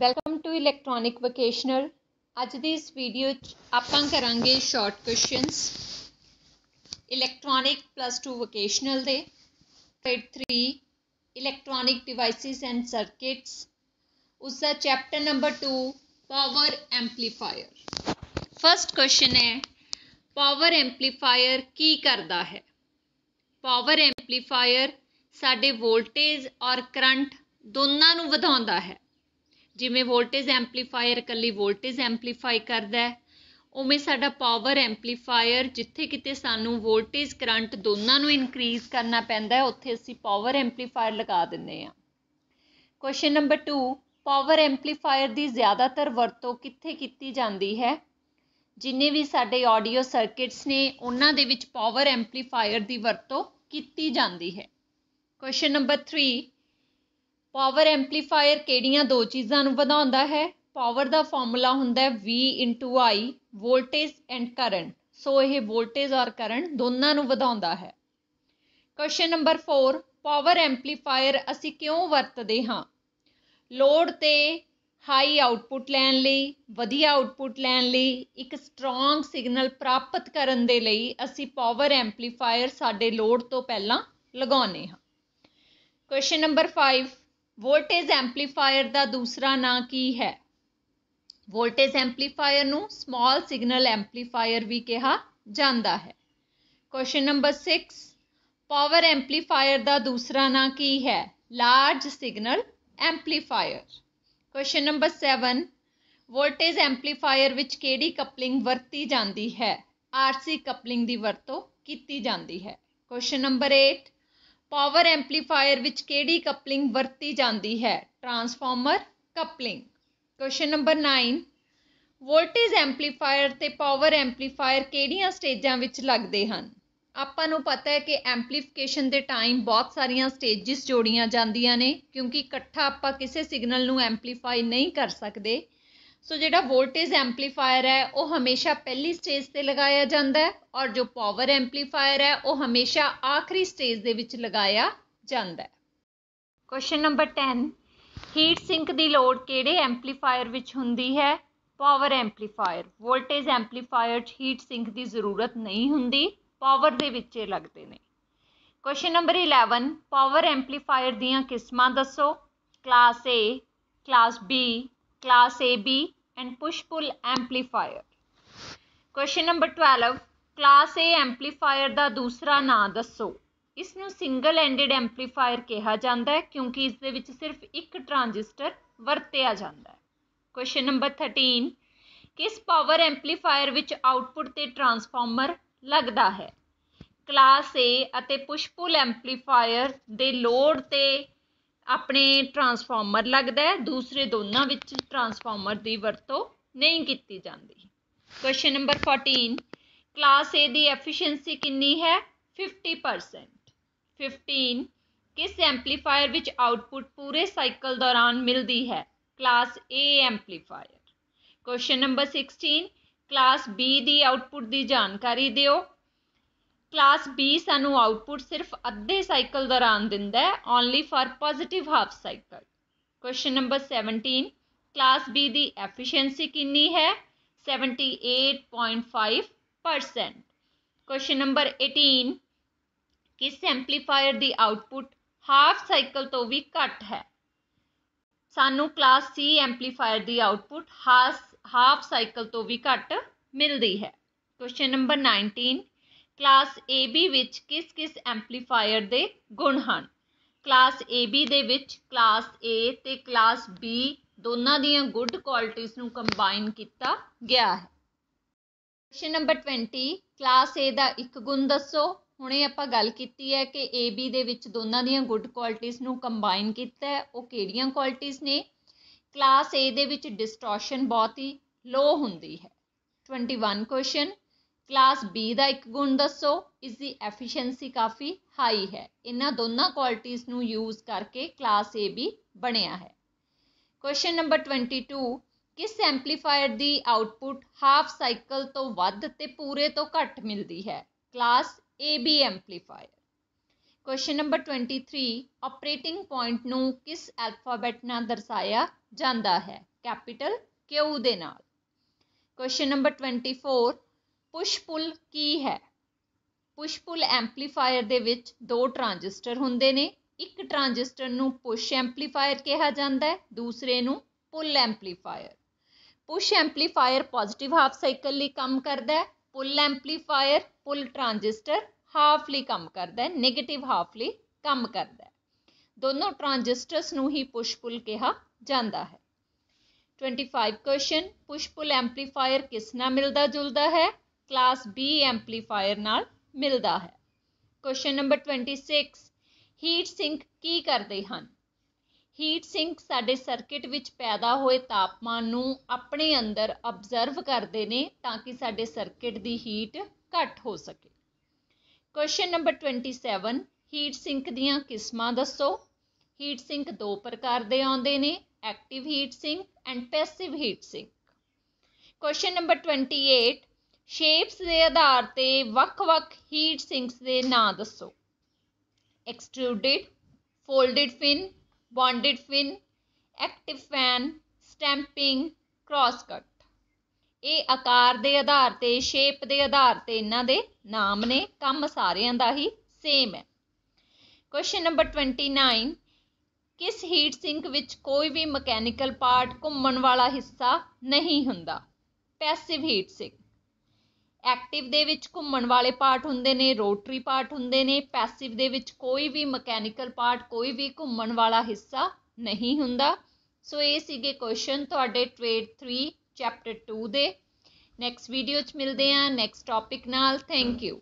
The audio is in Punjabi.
ਵੈਲਕਮ ਟੂ ਇਲੈਕਟ੍ਰੋਨਿਕ ਵੋਕੇਸ਼ਨਲ ਅੱਜ ਦੀ ਇਸ ਵੀਡੀਓ 'ਚ ਆਪਾਂ ਕਰਾਂਗੇ short questions electronic plus 2 vocational ਦੇ grade 3 electronic devices and circuits ਉਸ ਦਾ chapter number 2 power amplifier first question ਹੈ ਪਾਵਰ ਐਂਪਲੀਫਾਇਰ ਕੀ ਕਰਦਾ ਹੈ ਪਾਵਰ ਐਂਪਲੀਫਾਇਰ ਸਾਡੇ ਵੋਲਟੇਜ ਔਰ ਕਰੰਟ ਦੋਨਾਂ ਨੂੰ ਵਧਾਉਂਦਾ ਹੈ ਜਿਵੇਂ ਵੋਲਟੇਜ ਐਂਪਲੀਫਾਇਰ ਇਕੱਲੀ ਵੋਲਟੇਜ ਐਂਪਲੀਫਾਈ ਕਰਦਾ ਹੈ ਉਵੇਂ ਸਾਡਾ ਪਾਵਰ ਐਂਪਲੀਫਾਇਰ ਜਿੱਥੇ ਕਿਤੇ ਸਾਨੂੰ ਵੋਲਟੇਜ ਕਰੰਟ ਦੋਨਾਂ ਨੂੰ ਇਨਕਰੀਜ਼ ਕਰਨਾ ਪੈਂਦਾ ਹੈ ਉੱਥੇ ਅਸੀਂ ਪਾਵਰ ਐਂਪਲੀਫਾਇਰ ਲਗਾ ਦਿੰਦੇ ਹਾਂ ਕੁਐਸਚਨ ਨੰਬਰ 2 ਪਾਵਰ ਐਂਪਲੀਫਾਇਰ ਦੀ ਜ਼ਿਆਦਾਤਰ ਵਰਤੋਂ ਕਿੱਥੇ ਕੀਤੀ ਜਾਂਦੀ ਹੈ ਜਿੰਨੇ ਵੀ ਸਾਡੇ ਆਡੀਓ ਸਰਕਟਸ ਨੇ ਉਹਨਾਂ ਦੇ ਵਿੱਚ ਪਾਵਰ ਐਂਪਲੀਫਾਇਰ ਦੀ ਵਰਤੋਂ ਕੀਤੀ ਜਾਂਦੀ ਹੈ ਕੁਐਸਚਨ ਨੰਬਰ 3 ਪਾਵਰ ਐਂਪਲੀਫਾਇਰ ਕਿਹੜੀਆਂ ਦੋ ਚੀਜ਼ਾਂ ਨੂੰ ਵਧਾਉਂਦਾ ਹੈ ਪਾਵਰ ਦਾ ਫਾਰਮੂਲਾ ਹੁੰਦਾ ਹੈ V I voltage and current so ਇਹ ਵੋਲਟੇਜ ਔਰ ਕਰੰਟ ਦੋਨਾਂ ਨੂੰ ਵਧਾਉਂਦਾ ਹੈ ਕੁਐਸਚਨ ਨੰਬਰ 4 ਪਾਵਰ ਐਂਪਲੀਫਾਇਰ ਅਸੀਂ ਕਿਉਂ ਵਰਤਦੇ ਹਾਂ ਲੋਡ ਤੇ ਹਾਈ ਆਉਟਪੁੱਟ ਲੈਣ ਲਈ ਵਧੀਆ ਆਉਟਪੁੱਟ ਲੈਣ ਲਈ ਇੱਕ ਸਟਰੋਂਗ ਸਿਗਨਲ ਪ੍ਰਾਪਤ ਕਰਨ ਦੇ ਲਈ ਅਸੀਂ ਪਾਵਰ ਐਂਪਲੀਫਾਇਰ ਸਾਡੇ ਲੋਡ ਤੋਂ ਪਹਿਲਾਂ ਲਗਾਉਨੇ ਹਾਂ ਕੁਐਸਚਨ ਨੰਬਰ 5 ਵੋਲਟੇਜ ਐਂਪਲੀਫਾਇਰ ਦਾ ਦੂਸਰਾ ਨਾਂ ਕੀ ਹੈ ਵੋਲਟੇਜ ਐਂਪਲੀਫਾਇਰ ਨੂੰ ਸਮਾਲ ਸਿਗਨਲ ਐਂਪਲੀਫਾਇਰ ਵੀ ਕਿਹਾ ਜਾਂਦਾ ਹੈ ਕੁਐਸਚਨ ਨੰਬਰ 6 ਪਾਵਰ ਐਂਪਲੀਫਾਇਰ ਦਾ ਦੂਸਰਾ ਨਾਂ ਕੀ ਹੈ large signal amplifier question number 7 voltage amplifier ਵਿੱਚ ਕਿਹੜੀ ਕਪਲਿੰਗ ਵਰਤੀ ਜਾਂਦੀ ਹੈ ਆਰਸੀ ਕਪਲਿੰਗ ਦੀ ਵਰਤੋਂ ਕੀਤੀ ਜਾਂਦੀ ਹੈ ਕੁਐਸਚਨ ਨੰਬਰ 8 ਪਾਵਰ ਐਂਪਲੀਫਾਇਰ ਵਿੱਚ ਕਿਹੜੀ ਕਪਲਿੰਗ ਵਰਤੀ ਜਾਂਦੀ ਹੈ transformer coupling question number 9 voltage amplifier ਤੇ ਪਾਵਰ ਐਂਪਲੀਫਾਇਰ ਕਿਹੜੀਆਂ ਸਟੇਜਾਂ ਵਿੱਚ ਲੱਗਦੇ ਹਨ ਆਪਾਂ ਨੂੰ ਪਤਾ ਹੈ ਕਿ ਐਂਪਲੀਫਿਕੇਸ਼ਨ ਦੇ ਟਾਈਮ ਬਹੁਤ ਸਾਰੀਆਂ ਸਟੇਜਸ ਜੋੜੀਆਂ ਜਾਂਦੀਆਂ ਨੇ ਕਿਉਂਕਿ ਇਕੱਠਾ ਆਪਾਂ ਕਿਸੇ ਸਿਗਨਲ ਨੂੰ ਐਂਪਲੀਫਾਈ ਨਹੀਂ ਕਰ ਸਕਦੇ ਸੋ ਜਿਹੜਾ ਵੋਲਟੇਜ ਐਂਪਲੀਫਾਇਰ ਹੈ ਉਹ ਹਮੇਸ਼ਾ ਪਹਿਲੀ ਸਟੇਜ ਤੇ ਲਗਾਇਆ ਜਾਂਦਾ ਹੈ ਔਰ ਜੋ ਪਾਵਰ ਐਂਪਲੀਫਾਇਰ ਹੈ ਉਹ ਹਮੇਸ਼ਾ ਆਖਰੀ ਸਟੇਜ ਦੇ ਵਿੱਚ ਲਗਾਇਆ ਜਾਂਦਾ ਹੈ ਕੁਐਸਚਨ ਨੰਬਰ 10 ਹੀਟ ਸਿੰਕ ਦੀ ਲੋਡ ਕਿਹੜੇ ਐਂਪਲੀਫਾਇਰ ਵਿੱਚ ਹੁੰਦੀ ਹੈ ਪਾਵਰ ਐਂਪਲੀਫਾਇਰ ਵੋਲਟੇਜ ਐਂਪਲੀਫਾਇਰ 'ਚ ਹੀਟ ਸਿੰਕ ਦੀ ਜ਼ਰੂਰਤ ਨਹੀਂ ਹੁੰਦੀ ਪਾਵਰ ਦੇ ਵਿੱਚ ਇਹ ਲੱਗਦੇ ਨੇ ਕੁਐਸਚਨ ਨੰਬਰ 11 ਪਾਵਰ ਐਂਪਲੀਫਾਇਰ ਦੀਆਂ ਕਿਸਮਾਂ ਦੱਸੋ class A class B class AB and push-pull amplifier. Question number 12 class A amplifier ਦਾ ਦੂਸਰਾ ਨਾਂ ਦੱਸੋ ਇਸ ਨੂੰ ਸਿੰਗਲ ਐਂਡਡ ਐਂਪਲੀਫਾਇਰ ਕਿਹਾ ਜਾਂਦਾ ਹੈ ਕਿਉਂਕਿ ਇਸ ਦੇ ਵਿੱਚ ਸਿਰਫ ਇੱਕ ਟ੍ਰਾਂਜਿਸਟਰ ਵਰਤਿਆ ਜਾਂਦਾ ਹੈ ਕੁਐਸਚਨ ਨੰਬਰ 13 ਕਿਸ ਪਾਵਰ ਐਂਪਲੀਫਾਇਰ ਵਿੱਚ ਆਉਟਪੁੱਟ ਤੇ ਟਰਾਂਸਫਾਰਮਰ ਲੱਗਦਾ ਹੈ ਕਲਾਸ A ਅਤੇ ਪੁਸ਼ ਪੁਲ ਐਂਪਲੀਫਾਇਰ ਦੇ ਲੋਡ ਤੇ ਆਪਣੇ ਟਰਾਂਸਫਾਰਮਰ ਲੱਗਦਾ ਹੈ ਦੂਸਰੇ ਦੋਨਾਂ ਵਿੱਚ ਟਰਾਂਸਫਾਰਮਰ ਦੀ ਵਰਤੋਂ ਨਹੀਂ ਕੀਤੀ ਜਾਂਦੀ ਕੁਐਸਚਨ ਨੰਬਰ 14 ਕਲਾਸ A ਦੀ ਐਫੀਸ਼ੀਐਂਸੀ ਕਿੰਨੀ ਹੈ 50% 15 ਕਿਸ ਐਂਪਲੀਫਾਇਰ ਵਿੱਚ ਆਉਟਪੁੱਟ ਪੂਰੇ ਸਾਈਕਲ ਦੌਰਾਨ ਮਿਲਦੀ ਹੈ class A amplifier question number 16 class B ਦੀ ਆਉਟਪੁੱਟ ਦੀ ਜਾਣਕਾਰੀ ਦਿਓ ਕਲਾਸ B ਸਾਨੂੰ ਆਉਟਪੁੱਟ ਸਿਰਫ ਅੱਧੇ ਸਾਈਕਲ ਦੌਰਾਨ ਦਿੰਦਾ ਹੈ only for positive half cycle question number 17 class B ਦੀ ਐਫੀਸ਼ੀਐਂਸੀ ਕਿੰਨੀ ਹੈ 78.5% ਕੁਐਸਚਨ ਨੰਬਰ 18 ਕਿਸ ਐਮਪਲੀਫਾਇਰ ਦੀ ਆਉਟਪੁੱਟ ਹਾਫ ਸਾਈਕਲ ਤੋਂ ਵੀ ਘੱਟ ਹੈ ਸਾਨੂੰ ਕਲਾਸ C ਐਂਪਲੀਫਾਇਰ ਦੀ ਆਉਟਪੁੱਟ ਹਾਫ ਸਾਈਕਲ ਤੋਂ ਵੀ ਘੱਟ ਮਿਲਦੀ ਹੈ ਕੁਐਸਚਨ ਨੰਬਰ 19 ਕਲਾਸ AB ਵਿੱਚ ਕਿਸ-ਕਿਸ ਐਂਪਲੀਫਾਇਰ ਦੇ ਗੁਣ ਹਨ ਕਲਾਸ AB ਦੇ ਵਿੱਚ ਕਲਾਸ A ਤੇ ਕਲਾਸ B ਦੋਨਾਂ ਦੀਆਂ ਗੁੱਡ ਕੁਆਲਿਟੀਆਂ ਨੂੰ ਕੰਬਾਈਨ ਕੀਤਾ ਗਿਆ ਹੈ ਕੁਐਸਚਨ ਨੰਬਰ 20 ਕਲਾਸ A ਦਾ ਇੱਕ ਗੁਣ ਦੱਸੋ ਹੁਣੇ ਆਪਾਂ ਗੱਲ ਕੀਤੀ ਹੈ ਕਿ AB ਦੇ ਵਿੱਚ ਦੋਨਾਂ ਦੀਆਂ ਗੁੱਡ ਕੁਆਲਿਟੀਆਂ ਨੂੰ ਕੰਬਾਈਨ ਕੀਤਾ ਹੈ ਉਹ ਕਿਹੜੀਆਂ ਕੁਆਲਿਟੀਆਂ ਨੇ ਕਲਾਸ A ਦੇ ਵਿੱਚ ਡਿਸਟੋਰਸ਼ਨ ਬਹੁਤ ਹੀ ਲੋ ਹੁੰਦੀ ਹੈ 21 ਕੁਐਸਚਨ ਕਲਾਸ B ਦਾ ਇੱਕ ਗੁਣ ਦੱਸੋ ਇਸ ਦੀ ਐਫੀਸ਼ੀਐਂਸੀ ਕਾਫੀ ਹਾਈ ਹੈ ਇਹਨਾਂ ਦੋਨਾਂ ਕੁਆਲਿਟੀਆਂ ਨੂੰ ਯੂਜ਼ ਕਰਕੇ ਕਲਾਸ AB ਵੀ ਬਣਿਆ ਹੈ ਕੁਐਸਚਨ ਨੰਬਰ 22 ਕਿਸ ਐਂਪਲੀਫਾਇਰ ਦੀ ਆਉਟਪੁੱਟ ਹਾਫ ਸਾਈਕਲ ਤੋਂ ਵੱਧ ਤੇ ਪੂਰੇ ਤੋਂ ਘੱਟ ਮਿਲਦੀ ਹੈ class AB amplifier question number 23 operating point ਨੂੰ ਕਿਸ ਅਲਫਾਬੈਟ ਨਾਲ ਦਰਸਾਇਆ ਜਾਂਦਾ ਹੈ ਕੈਪੀਟਲ Q ਦੇ ਨਾਲ ਕੁਐਸਚਨ ਨੰਬਰ 24 ਪੁਸ਼ ਪੁਲ ਕੀ ਹੈ ਪੁਸ਼ ਪੁਲ ਐਂਪਲੀਫਾਇਰ ਦੇ ਵਿੱਚ ਦੋ ਟ੍ਰਾਂਜਿਸਟਰ ਹੁੰਦੇ ਨੇ ਇੱਕ ਟ੍ਰਾਂਜਿਸਟਰ ਨੂੰ ਪੁਸ਼ ਐਂਪਲੀਫਾਇਰ ਕਿਹਾ ਜਾਂਦਾ ਹੈ ਦੂਸਰੇ ਨੂੰ pull amplifier push amplifier positive half cycle ਲਈ ਕੰਮ ਕਰਦਾ ਹੈ pull amplifier pull transistor half ਲਈ ਕੰਮ ਕਰਦਾ ਹੈ 네ਗੇਟਿਵ ਹਾਫ ਲਈ ਕੰਮ ਕਰਦਾ ਹੈ ਦੋਨੋਂ ਟ੍ਰਾਂਜਿਸਟਰਸ ਨੂੰ ਹੀ ਪੁਸ਼ ਪੁਲ ਕਿਹਾ ਜਾਂਦਾ ਹੈ 25 ਕੁਐਸਚਨ ਪੁਸ਼ ਪੁਲ ਐਂਪਲੀਫਾਇਰ ਕਿਸ ਨਾਲ ਮਿਲਦਾ ਜੁਲਦਾ ਹੈ ਕਲਾਸ B ਐਂਪਲੀਫਾਇਰ ਨਾਲ ਮਿਲਦਾ ਹੈ ਕੁਐਸਚਨ ਨੰਬਰ 26 ਹੀਟ ਸਿੰਕ ਕੀ ਕਰਦੇ ਹਨ ਹੀਟ ਸਿੰਕ ਸਾਡੇ ਸਰਕਟ ਵਿੱਚ ਪੈਦਾ ਹੋਏ ਤਾਪਮਾਨ ਨੂੰ ਆਪਣੇ ਅੰਦਰ ਅਬਜ਼ਰਵ ਕਰਦੇ ਨੇ ਤਾਂ ਕਿ ਸਾਡੇ ਸਰਕਟ ਦੀ ਹੀਟ ਘੱਟ ਹੋ ਸਕੇ ਕੁਐਸਚਨ ਨੰਬਰ 27 ਹੀਟ ਸਿੰਕ ਦੀਆਂ ਕਿਸਮਾਂ ਦੱਸੋ ਹੀਟ ਸਿੰਕ ਦੋ ਪ੍ਰਕਾਰ ਦੇ ਆਉਂਦੇ ਨੇ active heat sink and passive heat sink question number 28 shapes ਦੇ ਆਧਾਰ ਤੇ ਵੱਖ-ਵੱਖ ਹੀਟ ਸਿੰਕਸ ਦੇ ਨਾਂ ਦੱਸੋ extruded folded fin bonded fin active fan stamping cross cut ਇਹ ਆਕਾਰ ਦੇ ਆਧਾਰ ਤੇ ਸ਼ੇਪ ਦੇ ਆਧਾਰ ਤੇ ਇਹਨਾਂ ਦੇ ਨਾਮ ਨੇ ਕੰਮ ਸਾਰਿਆਂ ਦਾ ਹੀ ਸੇਮ ਹੈ ਕੁਐਸਚਨ ਨੰਬਰ 29 ਕਿਸ ਹੀਟ ਸਿੰਕ ਵਿੱਚ ਕੋਈ ਵੀ ਮਕੈਨੀਕਲ ਪਾਰਟ ਘੁੰਮਣ ਵਾਲਾ ਹਿੱਸਾ ਨਹੀਂ ਹੁੰਦਾ ਪੈਸਿਵ ਹੀਟ ਸਿੰਕ ਐਕਟਿਵ ਦੇ ਵਿੱਚ ਘੁੰਮਣ ਵਾਲੇ ਪਾਰਟ ਹੁੰਦੇ ਨੇ ਰੋਟਰੀ ਪਾਰਟ ਹੁੰਦੇ ਨੇ ਪੈਸਿਵ ਦੇ ਵਿੱਚ ਕੋਈ ਵੀ ਮਕੈਨੀਕਲ ਪਾਰਟ ਕੋਈ ਵੀ ਘੁੰਮਣ ਵਾਲਾ ਹਿੱਸਾ ਨਹੀਂ ਹੁੰਦਾ ਸੋ ਇਹ ਸੀਗੇ ਕੁਐਸਚਨ ਤੁਹਾਡੇ ਟ੍ਰੇਡ 3 ਚੈਪਟਰ 2 ਦੇ ਨੈਕਸਟ ਵੀਡੀਓ 'ਚ ਮਿਲਦੇ ਆ ਨੈਕਸਟ ਟੌਪਿਕ ਨਾਲ ਥੈਂਕ ਯੂ